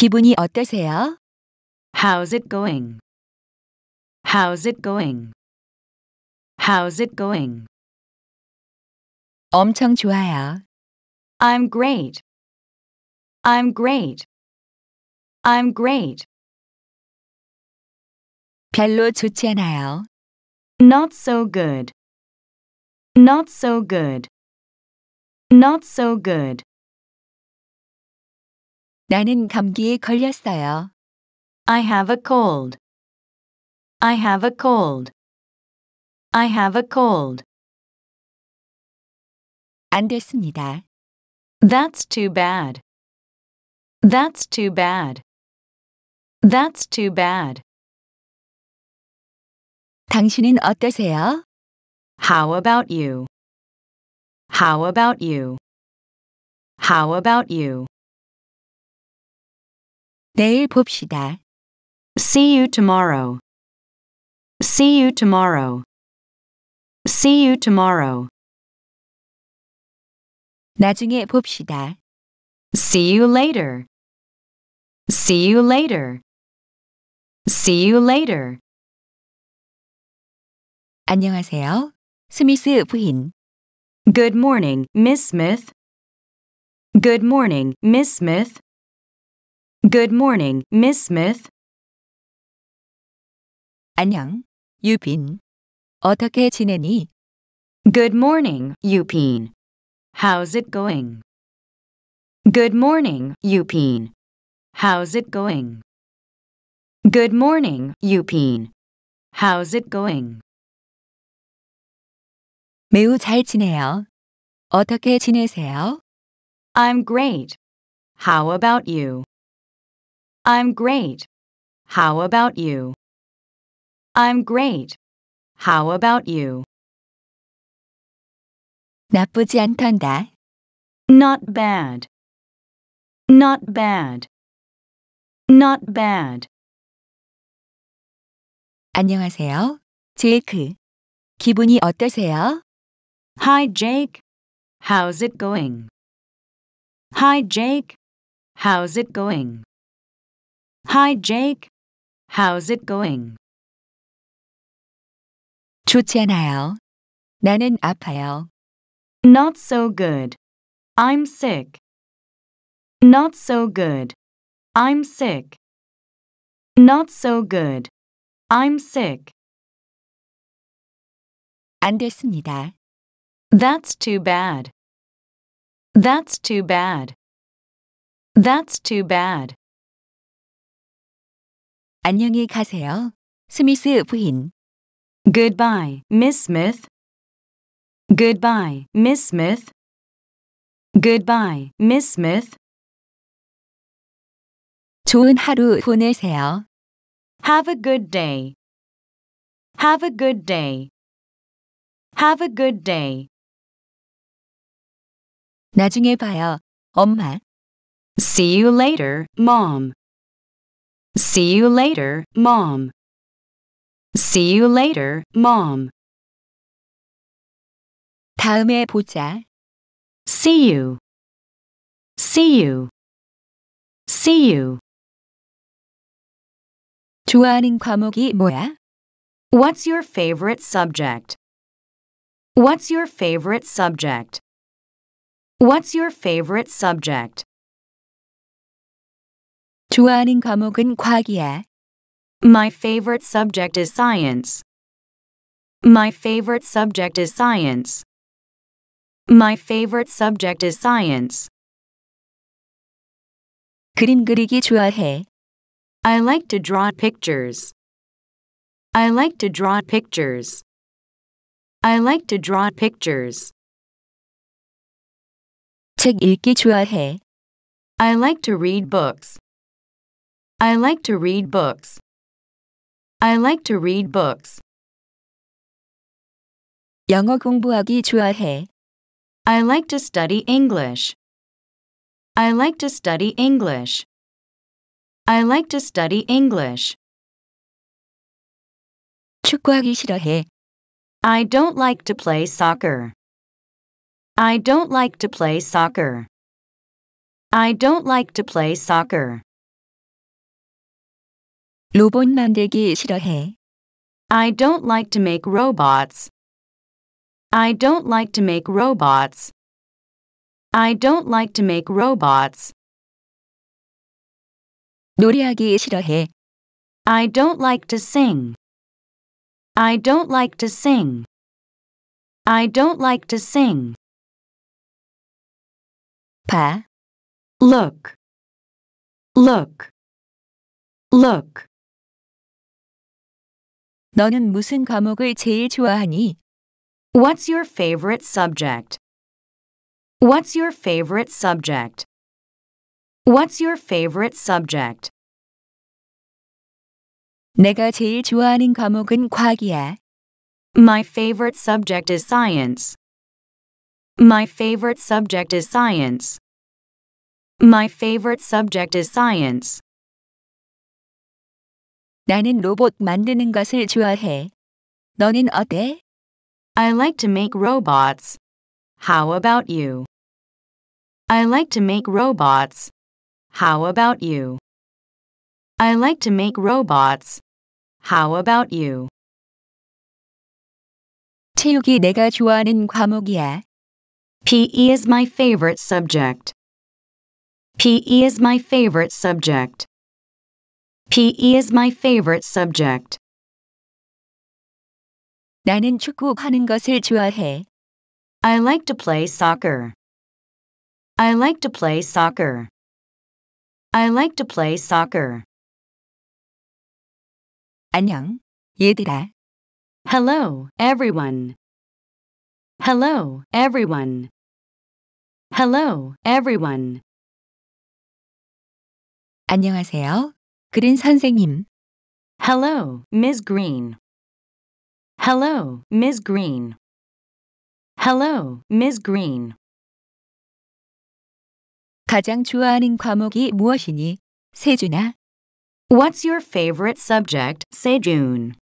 기분이 어떠세요? How's it going? How's it going? How's it going? 엄청 좋아요. I'm great. I'm great. I'm great. 별로 좋지 않아요. Not so good. Not so good. Not so good. 나는 감기에 걸렸어요. I have a cold. I have a cold. I have a cold. 안 됐습니다. That's too bad. That's too bad. That's too bad. 당신은 어떠세요? How about you? How about you? How about you? 내일 봅시다. See you tomorrow. See you tomorrow. See you tomorrow. 나중에 봅시다. See you later. See you later. See you later. 안녕하세요. 스미스 부인. Good morning, Miss Smith. Good morning, Miss Smith. Good morning, Miss Smith. 안녕, 유빈. 어떻게 지내니? Good morning, Yupin. How's it going? Good morning, Yupin. How's it going? Good morning, Yupin. How's it going? 매우 잘 지내요. 어떻게 지내세요? I'm great. How about you? I'm great. How about you? I'm great. How about you? 나쁘지 않단다. Not bad. Not bad. Not bad. 안녕하세요. 제이크. 기분이 어떠세요? Hi Jake. How's it going? Hi Jake. How's it going? Hi, Jake. How's it going? 좋지 않아요. 나는 아파요. Not so good. I'm sick. Not so good. I'm sick. Not so good. I'm sick. 안 됐습니다. That's too bad. That's too bad. That's too bad. 안녕히 가세요, 스미스 부인. Goodbye, Miss Smith. Goodbye, Miss Smith. Goodbye, Miss Smith. 좋은 하루 보내세요. Have a good day. Have a good day. Have a good day. 나중에 봐요, 엄마. See you later, Mom. See you later, Mom. See you later, Mom. 다음에 보자. See you. See you. See you. 좋아하는 과목이 뭐야? What's your favorite subject? What's your favorite subject? What's your favorite subject? 좋아하는 과목은 과학이야. My favorite subject is science. My favorite subject is science. My favorite subject is science. 그림 그리기 좋아해. I like to draw pictures. I like to draw pictures. I like to draw pictures. 책 읽기 좋아해. I like to read books. I like to read books. I like to read books. 영어 공부하기 좋아해. I like to study English. I like to study English. I like to study English. 축구하기 싫어해. I don't like to play soccer. I don't like to play soccer. I don't like to play soccer. 로봇 만들기 싫어해. I don't like to make robots. I don't like to make robots. I don't like to make robots. 노래하기 싫어해. I don't like to sing. I don't like to sing. I don't like to sing. 봐. Look. Look. Look. 너는 무슨 과목을 제일 좋아하니? What's your favorite subject? What's your favorite subject? What's your favorite subject? 내가 제일 좋아하는 과목은 과학이야. My favorite subject is science. My favorite subject is science. My favorite subject is science. 나는 로봇 만드는 것을 좋아해. 너는 어때? I like to make robots. How about you? I like to make robots. How about you? I like to make robots. How about you? 체육이 내가 좋아하는 과목이야. PE is my favorite subject. PE is my favorite subject. PE is my favorite subject. 나는 축구하는 것을 좋아해. I like to play soccer. I like to play soccer. I like to play soccer. 안녕, 얘들아. Hello, everyone. Hello, everyone. Hello, everyone. 안녕하세요, 그린 선생님. Hello, Ms. Green. Hello, Ms. Green. Hello, Ms. Green. 가장 좋아하는 과목이 무엇이니, 세준아? What's your favorite subject, Sejun?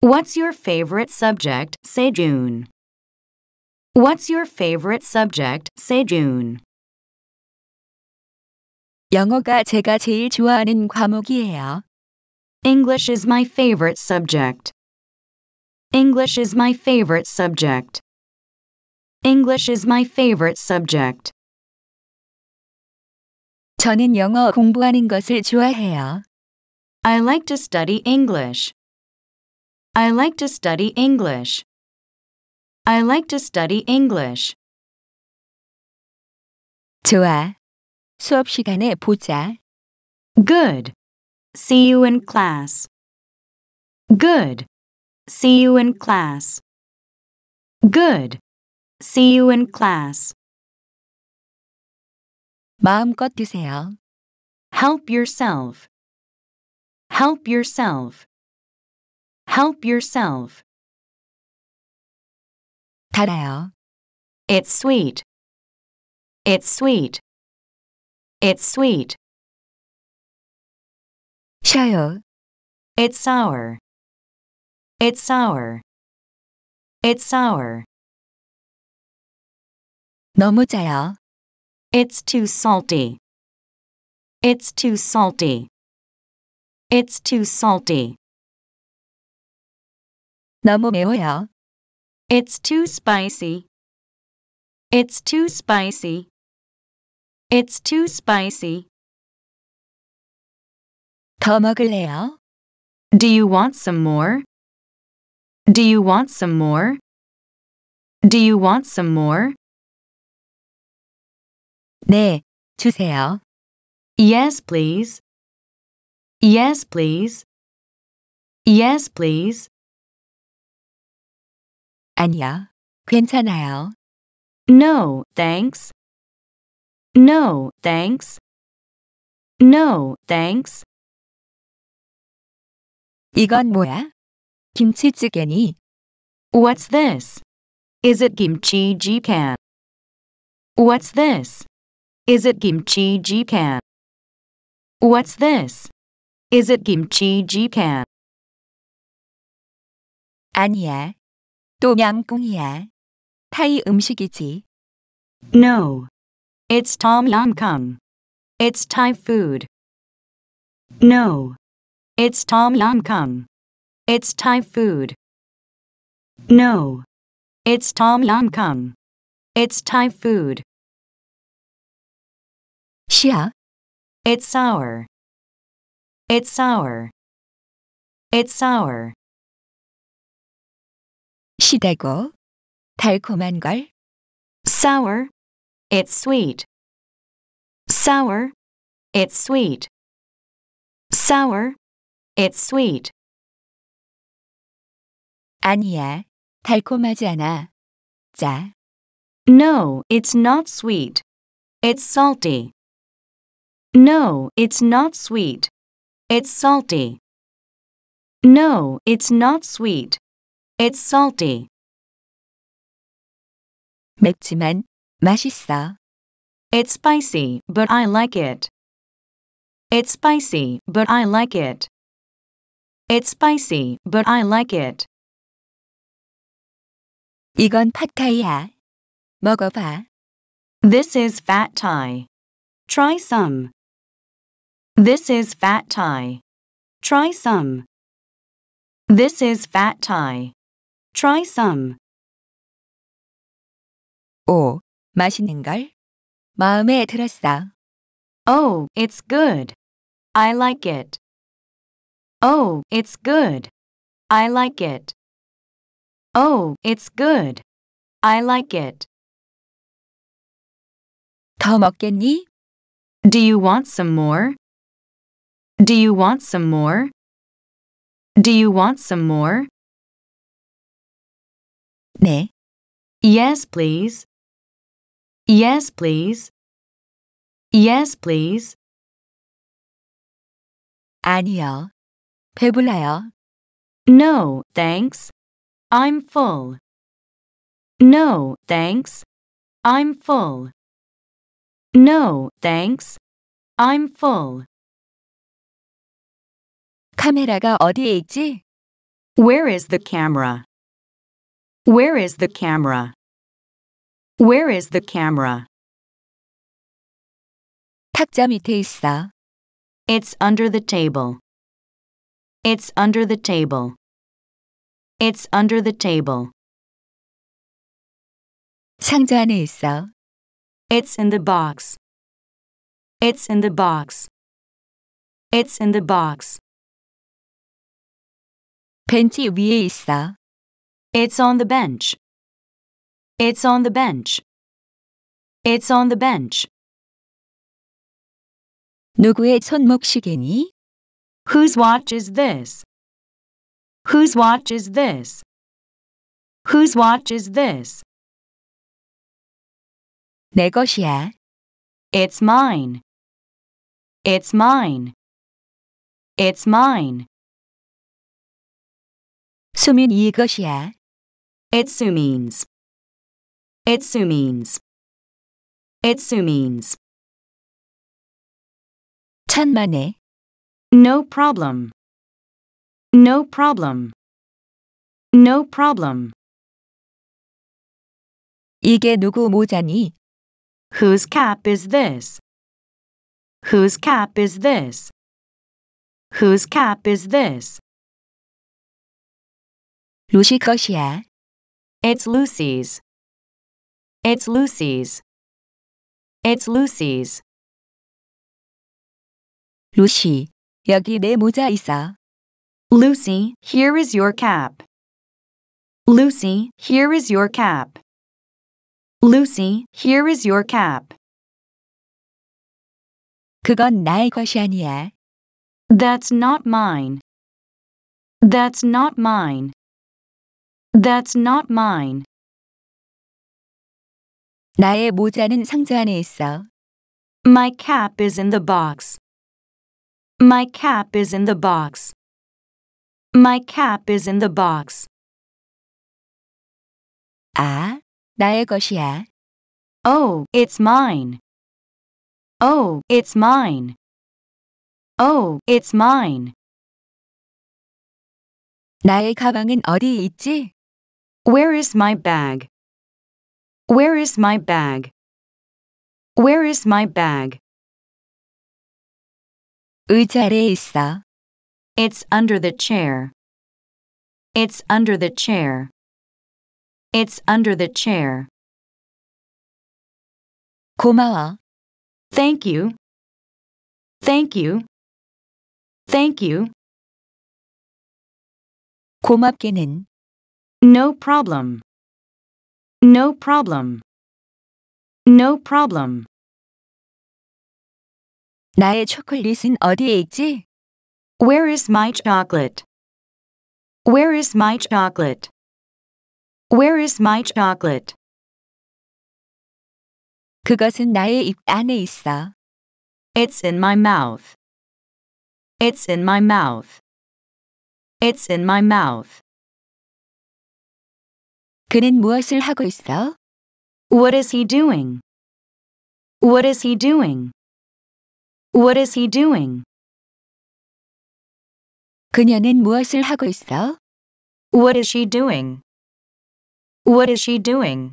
What's your favorite subject, Sejun? What's your favorite subject, Sejun? 영어가 제가 제일 좋아하는 과목이에요. English is my favorite subject. English is my favorite subject. English is my favorite subject. 저는 영어 공부하는 것을 좋아해요. I like to study English. I like to study English. I like to study English. 좋아. 수업 시간에 보자. Good. See you in class. Good. See you in class. Good. See you in class. 마음껏 드세요. Help yourself. Help yourself. Help yourself. 달아요. It's sweet. It's sweet. It's sweet. 셔요. It's sour. It's sour. It's sour. 너무 짜요. It's too salty. It's too salty. It's too salty. 너무 매워요. It's too spicy. It's too spicy. It's too spicy. 더 먹을래요? Do you want some more? Do you want some more? Do you want some more? 네, 주세요. Yes, please. Yes, please. Yes, please. 아니요, 괜찮아요. No, thanks. No, thanks. No, thanks. 이건 뭐야? 김치찌개니? What's this? Is it kimchi jjigae? What's this? Is it kimchi jjigae? What's this? Is it kimchi jjigae? 아니야. 똠양꿍이야. 타이 음식이지. No, it's Tom Yum Kum. It's Thai food. No. It's Tom Yum Kum. It's Thai food. No. It's Tom Yum Kum. It's Thai food. Xia. It's sour. It's sour. It's sour. 시대고 달콤한 걸 sour it's sweet. Sour. It's sweet. Sour. It's sweet. 아니야. 달콤하지 않아. 자. No, it's not sweet. It's salty. No, it's not sweet. It's salty. No, it's not sweet. It's salty. 맵지만 맛있어. It's spicy, but I like it. It's spicy, but I like it. It's spicy, but I like it. 이건 팟타이야. 먹어봐. This is fat Thai. Try some. This is fat Thai. Try some. This is fat Thai. Try some. 5. 맛있는 걸 마음에 들었어. Oh, it's good. I like it. Oh, it's good. I like it. Oh, it's good. I like it. 더 먹겠니? Do you want some more? Do you want some more? Do you want some more? 네. Yes, please. Yes, please. Yes, please. 아니요. 배불러요. No, thanks. I'm full. No, thanks. I'm full. No, thanks. I'm full. 카메라가 어디에 있지? Where is the camera? Where is the camera? Where is the camera? 탁자 밑에 있어. It's under the table. It's under the table. It's under the table. 상자 안에 있어. It's in the box. It's in the box. It's in the box. 벤치 위에 있어. It's on the bench. It's on the bench. It's on the bench. 누구의 손목시계니? Whose watch is this? Whose watch is this? Whose watch is this? 내 것이야. It's mine. It's mine. It's mine. 수민 것이야. It's Sumin's. Itsu means. Itsu means. 천만에. No problem. No problem. No problem. 이게 누구 모자니? Whose cap is this? Whose cap is this? Whose cap is this? 루시 것이야. It's Lucy's. It's Lucy's. It's Lucy's. Lucy, 여기 내 모자 있어. Lucy, here is your cap. Lucy, here is your cap. Lucy, here is your cap. 그건 나의 것이 아니야. That's not mine. That's not mine. That's not mine. 나의 모자는 상자 안에 있어. My cap is in the box. My cap is in the box. My cap is in the box. 아, 나의 것이야. Oh, it's mine. Oh, it's mine. Oh, it's mine. 나의 가방은 어디 있지? Where is my bag? Where is my bag? Where is my bag? 의자에 있어. It's under the chair. It's under the chair. It's under the chair. 고마워. Thank you. Thank you. Thank you. 고맙게는. No problem. No problem. No problem. 나의 초콜릿은 어디에 있지? Where is my chocolate? Where is my chocolate? Where is my chocolate? 그것은 나의 입 안에 있어. It's in my mouth. It's in my mouth. It's in my mouth. 그는 무엇을 하고 있어? What is he doing? What is he doing? What is he doing? 그녀는 무엇을 하고 있어? What is she doing? What is she doing?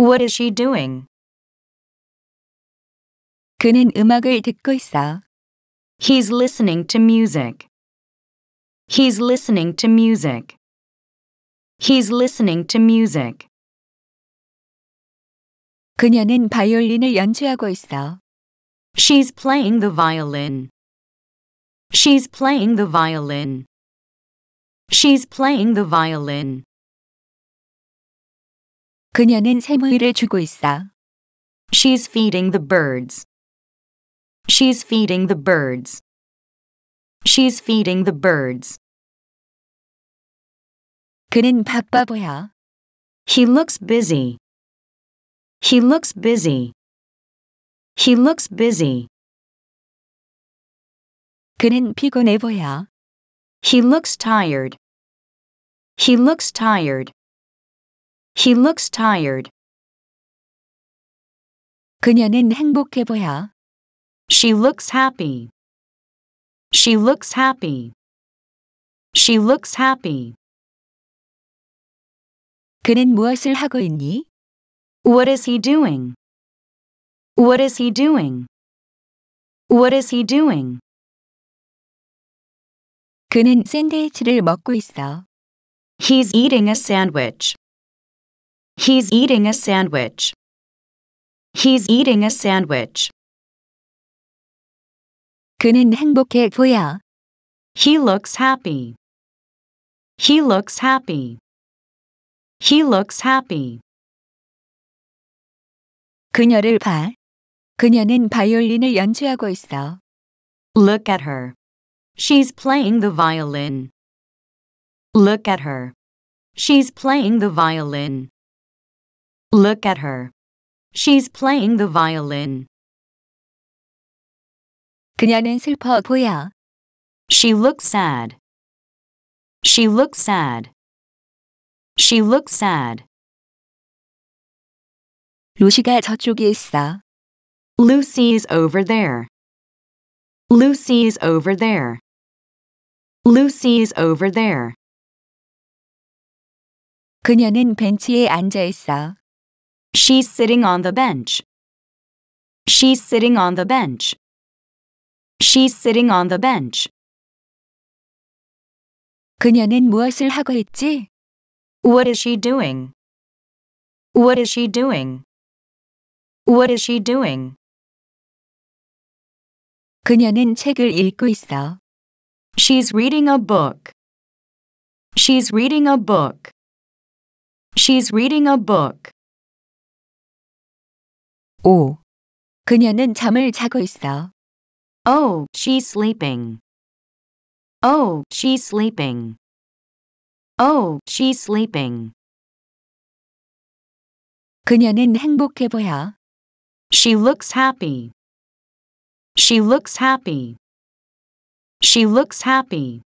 What is she doing? 그는 음악을 듣고 있어. He's listening to music. He's listening to music. He's listening to music. 그녀는 바이올린을 연주하고 있어. She's playing the violin. She's playing the violin. She's playing the violin. 그녀는 새무이를 주고 있어. She's feeding the birds. She's feeding the birds. She's feeding the birds. 그는 보여. He looks busy. He looks busy. He looks busy. 그는 피곤해 보여. He looks tired. He looks tired. He looks tired. 그녀는 행복해 보여. She looks happy. She looks happy. She looks happy. 그는 무엇을 하고 있니? What is he doing? What is he doing? What is he doing? 그는 샌드위치를 먹고 있어. He's eating a sandwich. He's eating a sandwich. He's eating a sandwich. 그는 행복해 보여. He looks happy. He looks happy. He looks happy. 그녀를 봐. 그녀는 바이올린을 연주하고 있어. Look at her. She's playing the violin. Look at her. She's playing the violin. Look at her. She's playing the violin. 그녀는 슬퍼 보여. She looks sad. She looks sad. She looks sad. 루시가 저쪽에 있어. Lucy is over there. Lucy is over there. Lucy is over there. 그녀는 벤치에 앉아 있어. She's sitting on the bench. She's sitting on the bench. She's sitting on the bench. 그녀는 무엇을 하고 있지? What is she doing? What is she doing? What is she doing? 그녀는 책을 읽고 있어. She's reading a book. She's reading a book. She's reading a book. 5. 그녀는 잠을 자고 있어. Oh, she's sleeping. Oh, she's sleeping. Oh, she's sleeping. 그녀는 행복해 보여. She looks happy. She looks happy. She looks happy.